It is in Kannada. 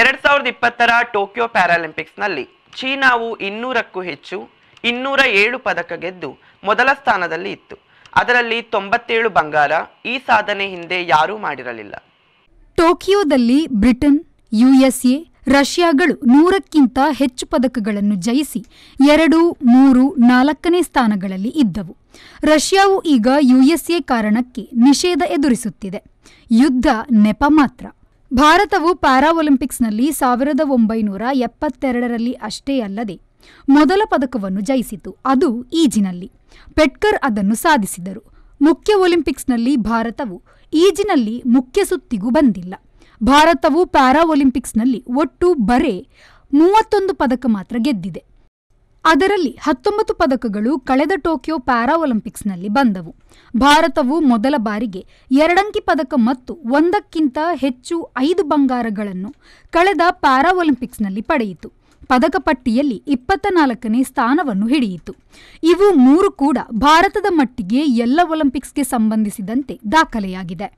ಎರಡ್ ಸಾವಿರದ ಇಪ್ಪತ್ತರ ಟೋಕಿಯೋ ಪ್ಯಾರಾಲಿಂಪಿಕ್ಸ್ ನಲ್ಲಿ ಚೀನಾವು ಇನ್ನೂರಕ್ಕೂ ಹೆಚ್ಚು ಇನ್ನೂರ ಏಳು ಪದಕ ಗೆದ್ದು ಮೊದಲ ಸ್ಥಾನದಲ್ಲಿ ಇತ್ತು ಅದರಲ್ಲಿ ತೊಂಬತ್ತೇಳು ಬಂಗಾರ ಈ ಸಾಧನೆ ಹಿಂದೆ ಯಾರೂ ಮಾಡಿರಲಿಲ್ಲ ಟೋಕಿಯೋದಲ್ಲಿ ಬ್ರಿಟನ್ ಯುಎಸ್ಎ ರಷ್ಯಾಗಳು ನೂರಕ್ಕಿಂತ ಹೆಚ್ಚು ಪದಕಗಳನ್ನು ಜಯಿಸಿ ಎರಡು ಮೂರು ನಾಲ್ಕನೇ ಸ್ಥಾನಗಳಲ್ಲಿ ಇದ್ದವು ರಷ್ಯಾವು ಈಗ ಯುಎಸ್ಎ ಕಾರಣಕ್ಕೆ ನಿಷೇಧ ಎದುರಿಸುತ್ತಿದೆ ಯುದ್ಧ ನೆಪ ಮಾತ್ರ ಭಾರತವು ಪ್ಯಾರಾ ಸಾವಿರದ ಒಂಬೈನೂರ ಎಪ್ಪತ್ತೆರಡರಲ್ಲಿ ಅಷ್ಟೇ ಅಲ್ಲದೆ ಮೊದಲ ಪದಕವನ್ನು ಜಯಿಸಿತು ಅದು ಈಜಿನಲ್ಲಿ ಪೆಟ್ಕರ್ ಅದನ್ನು ಸಾಧಿಸಿದರು ಮುಖ್ಯ ಒಲಿಂಪಿಕ್ಸ್ನಲ್ಲಿ ಭಾರತವು ಈಜಿನಲ್ಲಿ ಮುಖ್ಯ ಸುತ್ತಿಗೂ ಬಂದಿಲ್ಲ ಭಾರತವು ಪ್ಯಾರಾ ಒಲಿಂಪಿಕ್ಸ್ನಲ್ಲಿ ಒಟ್ಟು ಬರೆ ಮೂವತ್ತೊಂದು ಪದಕ ಮಾತ್ರ ಗೆದ್ದಿದೆ ಅದರಲ್ಲಿ ಹತ್ತೊಂಬತ್ತು ಪದಕಗಳು ಕಳೆದ ಟೋಕಿಯೋ ಪ್ಯಾರಾ ಒಲಿಂಪಿಕ್ಸ್ನಲ್ಲಿ ಬಂದವು ಭಾರತವು ಮೊದಲ ಬಾರಿಗೆ ಎರಡಂಕಿ ಪದಕ ಮತ್ತು ಒಂದಕ್ಕಿಂತ ಹೆಚ್ಚು ಐದು ಬಂಗಾರಗಳನ್ನು ಕಳೆದ ಪ್ಯಾರಾ ಒಲಿಂಪಿಕ್ಸ್ನಲ್ಲಿ ಪಡೆಯಿತು ಪದಕ ಪಟ್ಟಿಯಲ್ಲಿ ಇಪ್ಪತ್ತ ನಾಲ್ಕನೇ ಸ್ಥಾನವನ್ನು ಹಿಡಿಯಿತು ಇವು ಮೂರು ಕೂಡ ಭಾರತದ ಮಟ್ಟಿಗೆ ಎಲ್ಲ ಒಲಿಂಪಿಕ್ಸ್ಗೆ ಸಂಬಂಧಿಸಿದಂತೆ ದಾಖಲೆಯಾಗಿದೆ